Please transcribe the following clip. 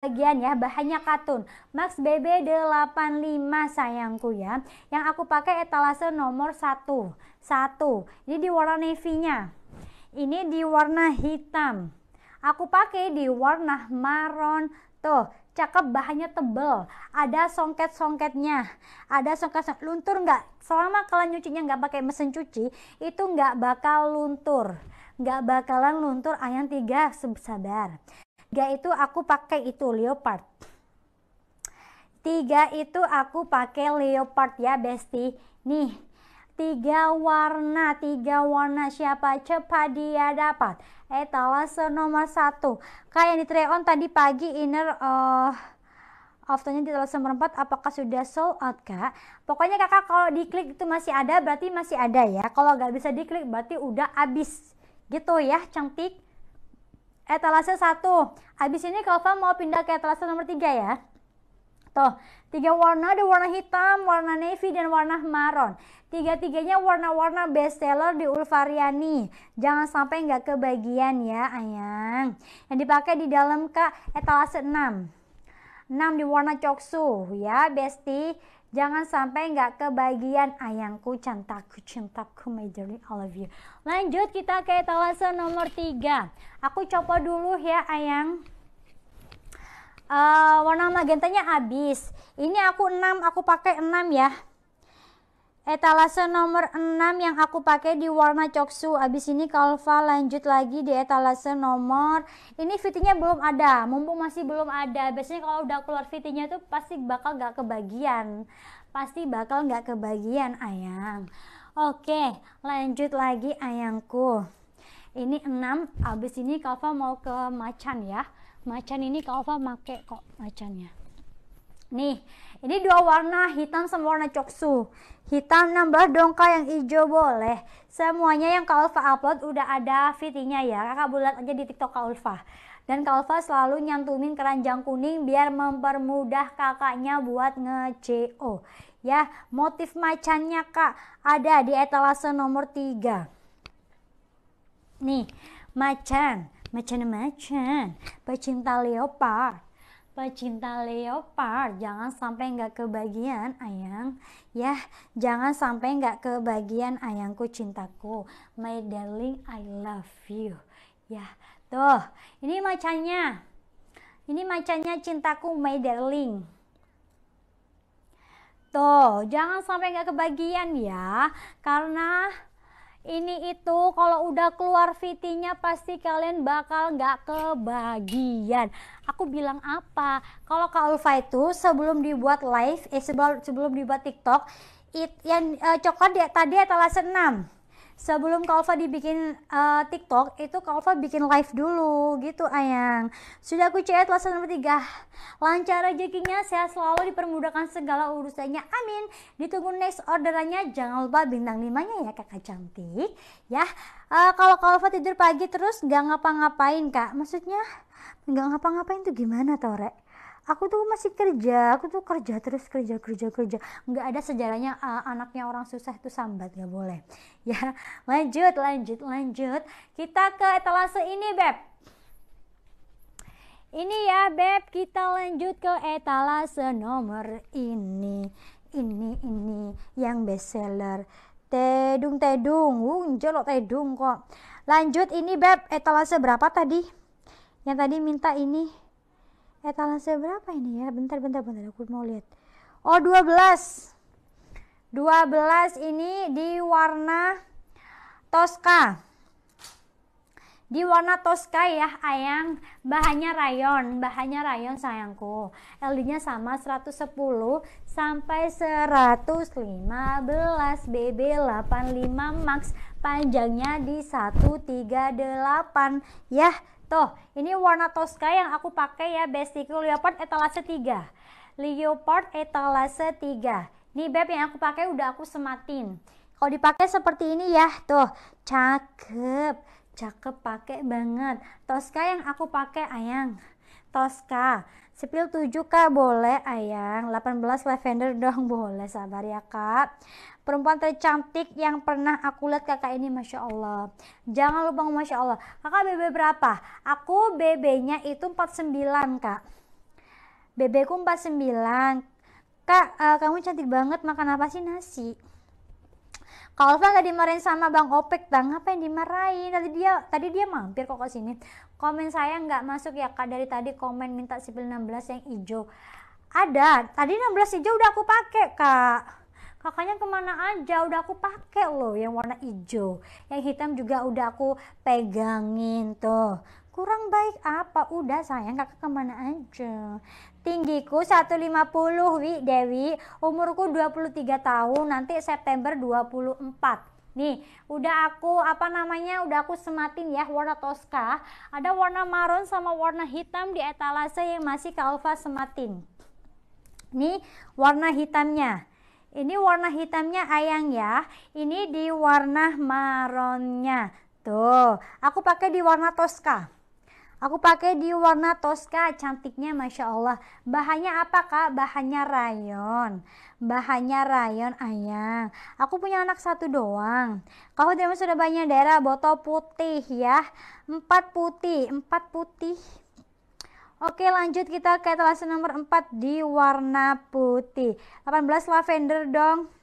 bagian ya bahannya katun Max BB 85 sayangku ya yang aku pakai etalase nomor 1 1 ini di warna navy nya ini di warna hitam aku pakai di warna maron tuh cakep bahannya tebel ada songket-songketnya ada songket, songket luntur nggak selama kalian nyucinya nggak pakai mesin cuci itu nggak bakal luntur nggak bakalan luntur ayam tiga sabar Tiga itu aku pakai itu leopard. Tiga itu aku pakai leopard ya besti. Nih, tiga warna, tiga warna siapa cepat dia dapat. Eh, Etalase nomor satu. Kayak yang di treon tadi pagi inner uh, afternya di telepon nomor 4 apakah sudah sold out kak? Pokoknya kakak kalau diklik itu masih ada berarti masih ada ya. Kalau nggak bisa diklik berarti udah habis gitu ya cantik etalase 1. Habis ini Kalfa mau pindah ke etalase nomor 3 ya. Tuh, tiga warna ada warna hitam, warna navy, dan warna maron. Tiga-tiganya warna-warna bestseller di Ulvariani. Jangan sampai nggak kebagian ya, ayang. Yang dipakai di dalam Kak, etalase 6. 6 di warna coksu ya, Bestie. Jangan sampai nggak kebagian ayangku, cantaku, cintaku, my darling, I love you. Lanjut kita ke etalase nomor 3. Aku coba dulu ya ayang. Uh, warna magentanya habis. Ini aku 6, aku pakai 6 ya. Etalase nomor 6 yang aku pakai di warna coksu. Abis ini Kalva lanjut lagi di etalase nomor. Ini fittingnya belum ada, mumpung masih belum ada. Biasanya kalau udah keluar fittingnya tuh pasti bakal gak kebagian. Pasti bakal gak kebagian, ayang. Oke, lanjut lagi ayangku. Ini 6, abis ini Kalva mau ke macan ya. Macan ini Kalva pakai kok macannya. Nih, ini dua warna hitam sama warna coksu. Hitam nambah dongka yang hijau boleh. Semuanya yang Kak Ulfa upload udah ada fittingnya ya. Kakak bulat aja di TikTok Kak Ulfa. Dan Kak Ulfa selalu nyantumin keranjang kuning biar mempermudah kakaknya buat nge-CO. Ya, motif macannya Kak ada di etalase nomor 3. Nih, macan, macan-macan, pecinta leopard Pecinta leopard, jangan sampai nggak kebagian, ayang. Ya, jangan sampai nggak kebagian, ayangku cintaku. My darling, I love you. Ya, tuh. Ini macannya. Ini macannya cintaku, my darling. Tuh, jangan sampai nggak kebagian ya. Karena ini itu kalau udah keluar vt pasti kalian bakal nggak kebagian. Aku bilang apa? Kalau Kak Ulfa itu sebelum dibuat live, eh sebelum, sebelum dibuat TikTok, it, yang uh, coklat di, tadi etalase 6 sebelum Kalfa dibikin uh, TikTok itu Kalfa bikin live dulu gitu Ayang sudah aku chat lesson nomor 3 lancar rezekinya sehat selalu dipermudahkan segala urusannya amin ditunggu next orderannya jangan lupa bintang limanya ya kakak cantik ya uh, kalau Kalfa tidur pagi terus nggak ngapa-ngapain kak maksudnya nggak ngapa-ngapain tuh gimana tau Rek? aku tuh masih kerja aku tuh kerja terus kerja kerja kerja nggak ada sejarahnya uh, anaknya orang susah itu sambat nggak boleh ya lanjut lanjut lanjut kita ke etalase ini beb ini ya beb kita lanjut ke etalase nomor ini ini ini yang bestseller. tedung tedung wunjo uh, lo tedung kok lanjut ini beb etalase berapa tadi yang tadi minta ini etalase berapa ini ya bentar bentar bentar aku mau lihat oh 12 12 ini di warna Tosca di warna toska ya ayang bahannya rayon bahannya rayon sayangku LD-nya sama 110 sampai 115 BB 85 max panjangnya di 138 ya tuh ini warna toska yang aku pakai ya bestiku leopard etalase 3 leopard etalase 3 ini beb yang aku pakai udah aku sematin kalau dipakai seperti ini ya tuh cakep Cakep pakai banget. Tosca yang aku pakai Ayang. Tosca. sepil 7 Kak boleh Ayang. 18 lavender dong boleh sabar ya Kak. Perempuan tercantik yang pernah aku lihat kakak ini Masya Allah. Jangan lupa Masya Allah. Kakak BB berapa? Aku BB-nya itu 49 Kak. BB ku 49. Kak, uh, kamu cantik banget makan apa sih nasi? Kalau Ulfa nggak dimarahin sama Bang Opek, Bang ngapain dimarahin? Tadi dia tadi dia mampir kok ke sini. Komen saya nggak masuk ya Kak dari tadi komen minta sipil 16 yang hijau. Ada, tadi 16 hijau udah aku pakai Kak. Kakaknya kemana aja udah aku pakai loh yang warna hijau. Yang hitam juga udah aku pegangin tuh kurang baik apa udah sayang kakak kemana aja tinggiku 150 wi Dewi umurku 23 tahun nanti September 24 Nih, udah aku apa namanya? Udah aku sematin ya warna toska. Ada warna maroon sama warna hitam di etalase yang masih alfa sematin. Nih, warna hitamnya. Ini warna hitamnya ayang ya. Ini di warna maronnya. Tuh, aku pakai di warna toska. Aku pakai di warna Tosca, cantiknya Masya Allah. Bahannya apa kak? Bahannya rayon. Bahannya rayon ayang. Aku punya anak satu doang. Kau terima sudah banyak daerah botol putih ya. Empat putih, empat putih. Oke lanjut kita ke etalase nomor empat di warna putih. 18 lavender dong.